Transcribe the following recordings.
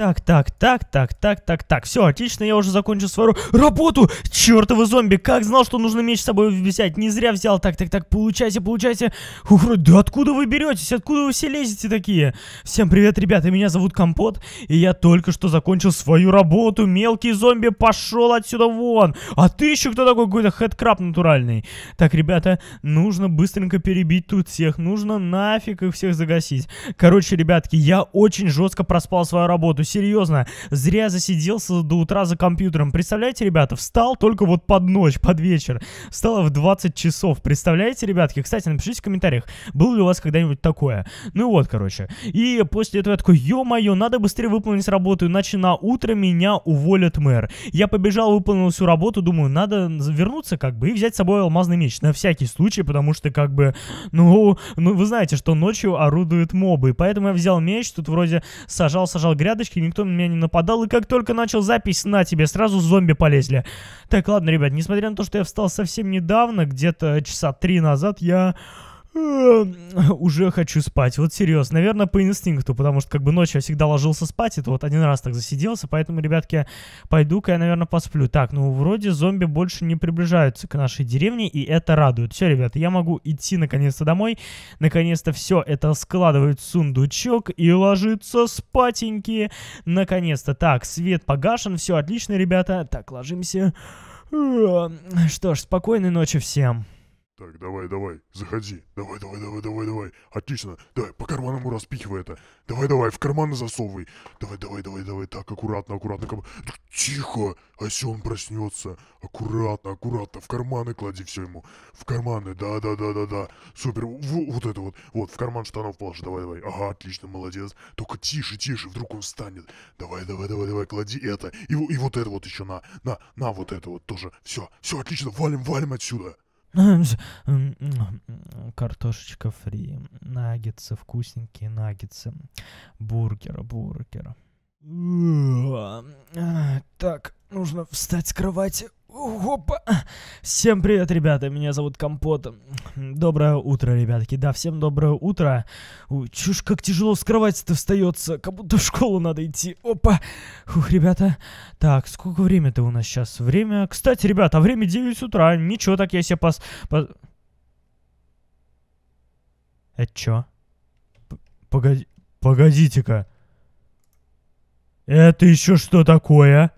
Так, так, так, так, так, так, так. Все, отлично, я уже закончил свою работу. Чертовы зомби, как знал, что нужно меч с собой взять. Не зря взял. Так, так, так, получайте, получайте. Ух, да откуда вы беретесь? Откуда вы все лезете такие? Всем привет, ребята, меня зовут Компот. И я только что закончил свою работу. Мелкий зомби пошел отсюда вон. А ты еще кто такой? Какой-то хедкраб натуральный. Так, ребята, нужно быстренько перебить тут всех. Нужно нафиг их всех загасить. Короче, ребятки, я очень жестко проспал свою работу серьезно, зря засиделся до утра за компьютером. Представляете, ребята, встал только вот под ночь, под вечер. Встала в 20 часов. Представляете, ребятки? Кстати, напишите в комментариях, было ли у вас когда-нибудь такое. Ну вот, короче. И после этого я такой, ё-моё, надо быстрее выполнить работу, иначе на утро меня уволят мэр. Я побежал, выполнил всю работу, думаю, надо вернуться как бы и взять с собой алмазный меч. На всякий случай, потому что как бы, ну, ну вы знаете, что ночью орудуют мобы. Поэтому я взял меч, тут вроде сажал-сажал грядочки, и никто на меня не нападал, и как только начал запись, на тебе, сразу зомби полезли. Так, ладно, ребят, несмотря на то, что я встал совсем недавно, где-то часа три назад, я Э, уже хочу спать. Вот серьезно. Наверное, по инстинкту, потому что как бы ночью я всегда ложился спать, это вот один раз так засиделся, поэтому, ребятки, пойду-ка я, наверное, посплю. Так, ну, вроде зомби больше не приближаются к нашей деревне, и это радует. Все, ребята, я могу идти наконец-то домой. Наконец-то все это складывает в сундучок и ложится спатеньки. Наконец-то. Так, свет погашен, все отлично, ребята. Так, ложимся. Э, что ж, спокойной ночи всем. Так, давай, давай, заходи. Давай, давай, давай, давай, давай. Отлично. Давай, по карманам распихивай это. Давай, давай, в карманы засовывай. Давай, давай, давай, давай. Так, аккуратно, аккуратно. Ком... Тихо, а если он проснется. Аккуратно, аккуратно. В карманы клади все ему. В карманы, да, да, да, да, да. Супер. В, вот это вот. Вот, в карман штанов положи. Давай, давай. Ага, отлично, молодец. Только тише, тише, вдруг он встанет. Давай, давай, давай, давай, клади это. И, и вот это вот еще на. На, на вот это вот тоже. Все, все, отлично. Валим, валим отсюда. Картошечка фри, наггетсы, вкусненькие наггетсы, бургер, бургер. А, так, нужно встать с кровати. Опа! Всем привет, ребята, меня зовут Компот. Доброе утро, ребятки. Да, всем доброе утро. чушь, как тяжело с кровати-то встается, как будто в школу надо идти. Опа! Фух, ребята. Так, сколько время то у нас сейчас? Время... Кстати, ребята, а время 9 утра. Ничего, так я себе пос... пос... Это чё? Погоди... Погодите-ка. Это еще что такое?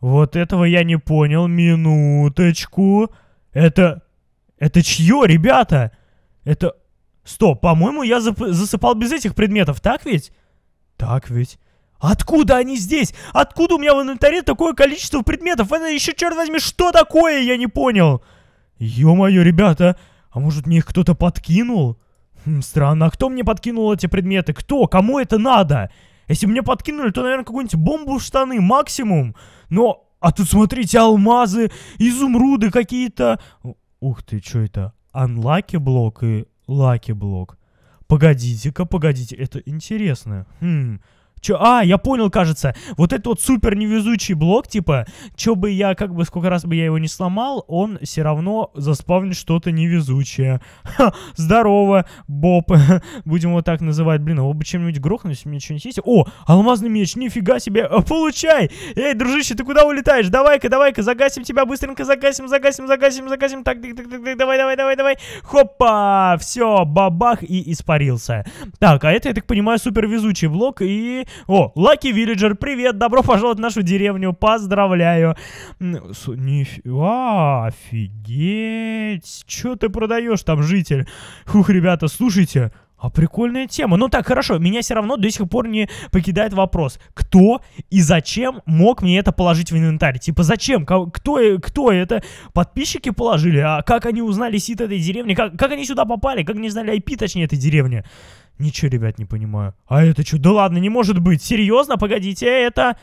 Вот этого я не понял. Минуточку. Это... Это чье, ребята? Это... Стоп, по-моему, я зап засыпал без этих предметов, так ведь? Так ведь. Откуда они здесь? Откуда у меня в инвентаре такое количество предметов? Это еще, черт возьми, что такое? Я не понял. Ё-моё, ребята. А может, мне их кто-то подкинул? Хм, странно. А кто мне подкинул эти предметы? Кто? Кому это надо? Если бы мне подкинули, то, наверное, какую-нибудь бомбу в штаны максимум. Но, а тут, смотрите, алмазы, изумруды какие-то. Ух ты, что это? Анлаки блок и лаки блок. Погодите-ка, погодите, это интересно. Хм, Чё, а, я понял, кажется. Вот этот вот супер невезучий блок, типа, чё бы я, как бы, сколько раз бы я его не сломал, он все равно заспавнит что-то невезучее. Ха, здорово, Боб. Будем вот так называть. Блин, его бы чем-нибудь грохнуть, у меня что-нибудь есть? О, алмазный меч, нифига себе. Э, получай! Эй, дружище, ты куда улетаешь? Давай-ка, давай-ка, загасим тебя быстренько, загасим, загасим, загасим, загасим. Так, так, так, так, давай, давай, давай, давай. Хопа! Все, бабах и испарился. Так, а это, я так понимаю, супер везучий блок и о, Лаки Вилледжер, привет, добро пожаловать в нашу деревню, поздравляю. Нифига, офигеть, что ты продаешь там, житель? Фух, ребята, слушайте, а прикольная тема. Ну так, хорошо, меня все равно до сих пор не покидает вопрос, кто и зачем мог мне это положить в инвентарь? Типа зачем? Кто, э, кто это? Подписчики положили? А как они узнали сит этой деревни? Как, как они сюда попали? Как они знали IP, точнее, этой деревни? Ничего, ребят, не понимаю. А это что? Да ладно, не может быть. Серьезно? Погодите, это...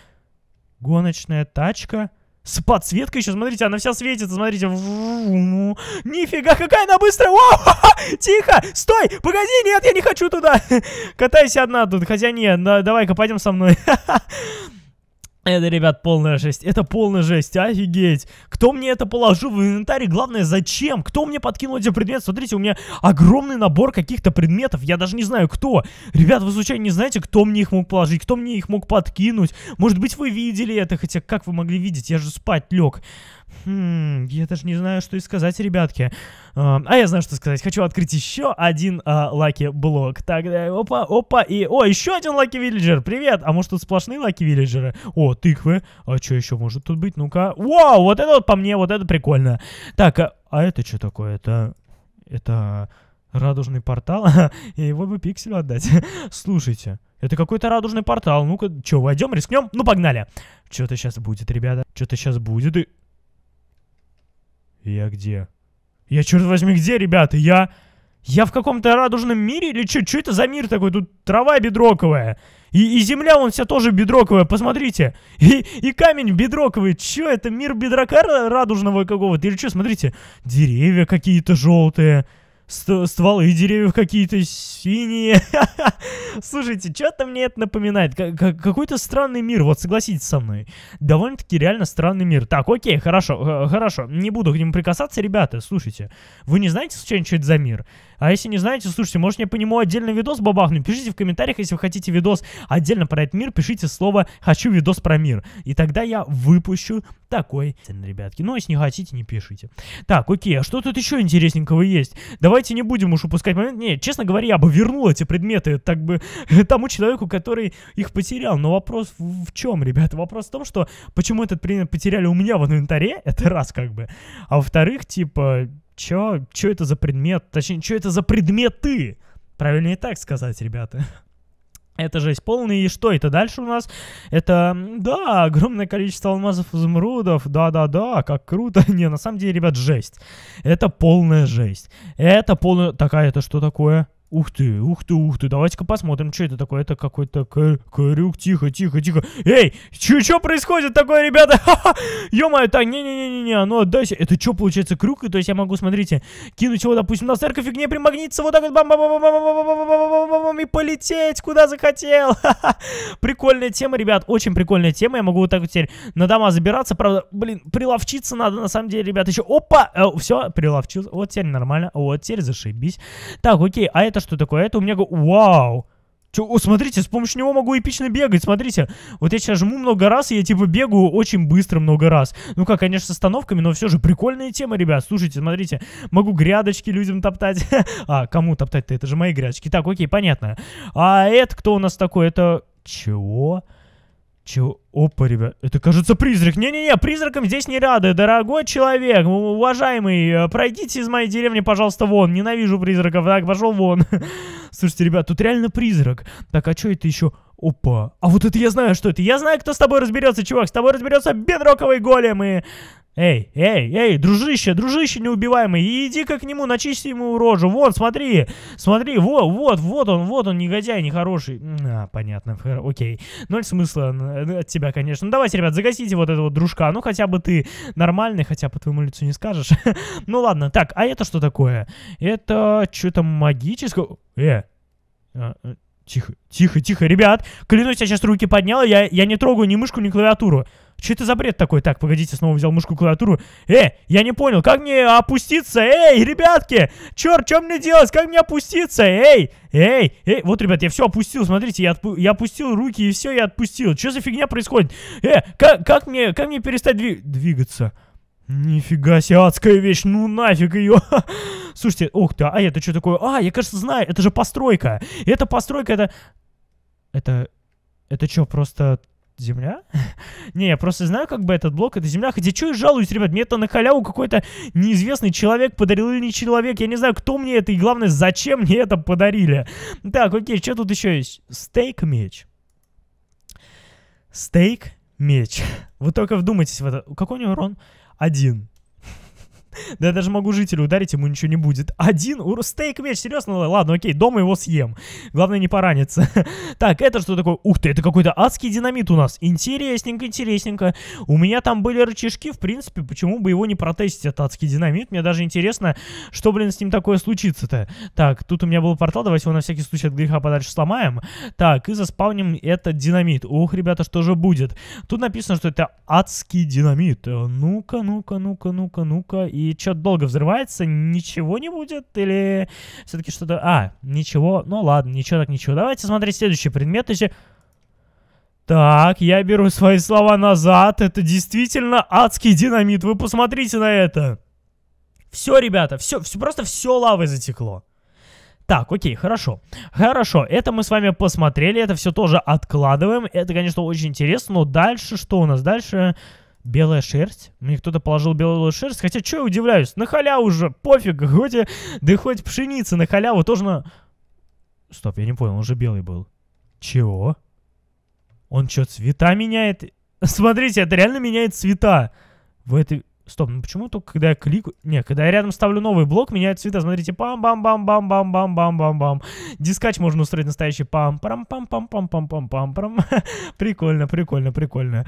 Гоночная тачка? С подсветкой еще, смотрите, она вся светится, смотрите. Ну, нифига, какая она быстрая! О, ха -ха! Тихо! Стой! Погоди, нет, я не хочу туда! Катайся одна тут, хотя нет, давай-ка пойдем со мной. Это, ребят, полная жесть. Это полная жесть. Офигеть. Кто мне это положил в инвентарь? Главное, зачем? Кто мне подкинул эти предметы? Смотрите, у меня огромный набор каких-то предметов. Я даже не знаю, кто. Ребят, вы случайно не знаете, кто мне их мог положить? Кто мне их мог подкинуть? Может быть, вы видели это? Хотя, как вы могли видеть? Я же спать лег. Хм, я даже не знаю, что и сказать, ребятки. Эм, а, я знаю, что сказать. Хочу открыть еще один а, лаки-блок. Тогда, опа, опа, и... О, еще один лаки-вилледжер, привет! А может тут сплошные лаки-вилледжеры? О, тыквы. А что еще может тут быть? Ну-ка. Вау, вот это вот по мне, вот это прикольно. Так, а, а это что такое? Это... Это радужный портал, и его бы пикселю отдать. Слушайте, это какой-то радужный портал. Ну-ка, чё, войдем, рискнем? Ну, погнали. Что-то сейчас будет, ребята. Что-то сейчас будет. И... Я где? Я, черт возьми, где, ребята? Я... Я в каком-то радужном мире или что? Что это за мир такой? Тут трава бедроковая. И, и земля вон вся тоже бедроковая, посмотрите. И, и камень бедроковый. Че это мир бедрока радужного какого-то? Или что, смотрите, деревья какие-то желтые стволы деревьев какие-то синие. Слушайте, что-то мне это напоминает. Какой-то странный мир, вот согласитесь со мной. Довольно-таки реально странный мир. Так, окей, хорошо, э, хорошо. Не буду к нему прикасаться, ребята, слушайте. Вы не знаете, случайно, что это за мир? А если не знаете, слушайте, может мне по нему отдельный видос бабахнуть. Пишите в комментариях, если вы хотите видос отдельно про этот мир, пишите слово «хочу видос про мир». И тогда я выпущу такой, ребятки. Ну, а если не хотите, не пишите. Так, окей, а что тут еще интересненького есть? Давайте не будем уж упускать момент. Не, честно говоря, я бы вернул эти предметы так бы тому человеку, который их потерял. Но вопрос в, в чем, ребята? Вопрос в том, что почему этот предмет потеряли у меня в инвентаре, это раз как бы. А во-вторых, типа, Чё? Чё это за предмет? Точнее, чё это за предметы? Правильно и так сказать, ребята. Это жесть полная. И что это дальше у нас? Это, да, огромное количество алмазов изумрудов. Да-да-да, как круто. Не, на самом деле, ребят, жесть. Это полная жесть. Это полная... Такая, это что такое? Ух ты, ух ты, ух ты, давайте-ка посмотрим, что это такое. Это какой-то кор корюк, тихо, тихо, тихо. Эй, что происходит такое, ребята? Ё-моё, так, не-не-не-не, ну отдайся. Это что, получается, крюк? То есть я могу, смотрите, кинуть его, допустим, на церковь и к ней примагниться вот так вот, бам бам бам бам бам бам бам бам и полететь, куда захотел. Прикольная тема, ребят, очень прикольная тема. Я могу вот так вот теперь на дома забираться. Правда, блин, приловчиться надо, на самом деле, ребят, еще. Опа, все, приловчился. Вот теперь нормально, вот теперь зашибись. Так, окей, а это это что такое? Это у меня... Вау! Чё, о, смотрите, с помощью него могу эпично бегать, смотрите. Вот я сейчас жму много раз, и я типа бегаю очень быстро много раз. Ну как, конечно, с остановками, но все же прикольная тема, ребят. Слушайте, смотрите, могу грядочки людям топтать. а, кому топтать-то? Это же мои грядочки. Так, окей, понятно. А это кто у нас такой? Это... Чего? Чего? Чего? Опа, ребят. Это, кажется, призрак. Не-не-не, призраком здесь не рады. Дорогой человек, уважаемый, э, пройдите из моей деревни, пожалуйста, вон. Ненавижу призраков. Так, пошел вон. Слушайте, ребят, тут реально призрак. Так, а что это еще? Опа. А вот это я знаю, что это. Я знаю, кто с тобой разберется, чувак. С тобой разберется бедроковый голем и... Эй, эй, эй, дружище, дружище неубиваемый, иди-ка к нему, начисти ему рожу. Вон, смотри, смотри, вот, вот, вот он, вот он, негодяй, нехороший. А, понятно, окей. Ноль смысла от тебя, конечно. Ну, давайте, ребят, загасите вот этого дружка. Ну, хотя бы ты нормальный, хотя по твоему лицу не скажешь. ну, ладно. Так, а это что такое? Это что-то магическое... Э, а, э, тихо, тихо, тихо, ребят, клянусь, я сейчас руки поднял, я, я не трогаю ни мышку, ни клавиатуру. Что это за бред такой? Так, погодите, снова взял мышку клавиатуру. Э, я не понял, как мне опуститься? Эй, ребятки! Черт, что мне делать? Как мне опуститься? Эй, эй, эй. Вот, ребят, я все опустил, смотрите, я, отпу я опустил руки и все, я отпустил. Что за фигня происходит? Э, как, как, мне, как мне перестать дви двигаться? Нифига себе, адская вещь, ну нафиг ее. Слушайте, ух ты, а это что такое? А, я, кажется, знаю, это же постройка. Это постройка, это... Это... Это что, просто земля? не, я просто знаю, как бы этот блок, это земля. Хотя что я жалуюсь, ребят, мне это на халяву какой-то неизвестный человек подарил или не человек. Я не знаю, кто мне это и главное, зачем мне это подарили. Так, окей, что тут еще есть? Стейк-меч. Стейк-меч. Вы только вдумайтесь в это. Какой у него урон? Один. Да я даже могу жителю ударить, ему ничего не будет. Один ур... стейк меч, серьезно? Ладно, окей, дома его съем. Главное не пораниться. так, это что такое? Ух ты, это какой-то адский динамит у нас. Интересненько, интересненько. У меня там были рычажки, в принципе, почему бы его не протестить, этот адский динамит? Мне даже интересно, что, блин, с ним такое случится-то. Так, тут у меня был портал, давайте его на всякий случай от греха подальше сломаем. Так, и заспавним этот динамит. Ух, ребята, что же будет? Тут написано, что это адский динамит. Ну-ка, ну-ка, ну-ка, ну-ка, ну-ка. И и что-то долго взрывается, ничего не будет, или все-таки что-то... А, ничего, ну ладно, ничего так ничего. Давайте смотреть следующий предмет еще. Так, я беру свои слова назад, это действительно адский динамит, вы посмотрите на это. Все, ребята, все, все просто все лавой затекло. Так, окей, хорошо. Хорошо, это мы с вами посмотрели, это все тоже откладываем. Это, конечно, очень интересно, но дальше что у нас? Дальше... Белая шерсть? Мне кто-то положил белую шерсть? Хотя, что я удивляюсь? На халяву уже, пофиг, хоть и, да хоть пшеница на халяву тоже на... Стоп, я не понял, он же белый был. Чего? Он что, цвета меняет? Смотрите, это реально меняет цвета. В этой... Стоп, ну почему только когда я кликаю... Не, когда я рядом ставлю новый блок, меняют цвета. Смотрите, пам-пам-пам-пам-пам-пам-пам-пам. Дискач можно устроить настоящий пам пам пам пам пам пам пам пам пам Прикольно, прикольно, прикольно.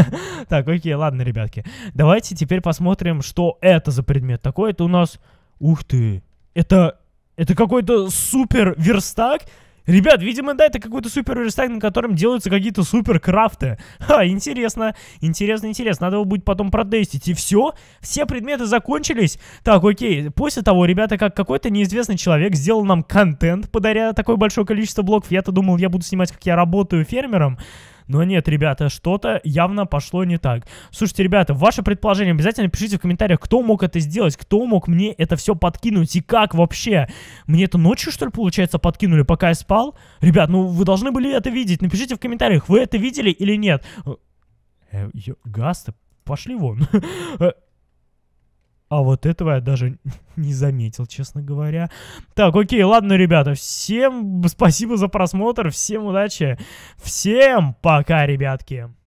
так, окей, ладно, ребятки. Давайте теперь посмотрим, что это за предмет такой. Это у нас... Ух ты! Это... Это какой-то супер верстак? Ребят, видимо, да, это какой-то супер верстак, на котором делаются какие-то супер крафты. Ха, интересно, интересно, интересно. Надо его будет потом протестить. И все, все предметы закончились. Так, окей, после того, ребята, как какой-то неизвестный человек сделал нам контент, подаря такое большое количество блоков, я-то думал, я буду снимать, как я работаю фермером. Но нет, ребята, что-то явно пошло не так. Слушайте, ребята, ваше предположение обязательно пишите в комментариях, кто мог это сделать, кто мог мне это все подкинуть и как вообще. Мне это ночью, что ли, получается, подкинули, пока я спал? Ребят, ну вы должны были это видеть. Напишите в комментариях, вы это видели или нет. Э, Газ, пошли вон. А вот этого я даже не заметил, честно говоря. Так, окей, ладно, ребята, всем спасибо за просмотр, всем удачи, всем пока, ребятки.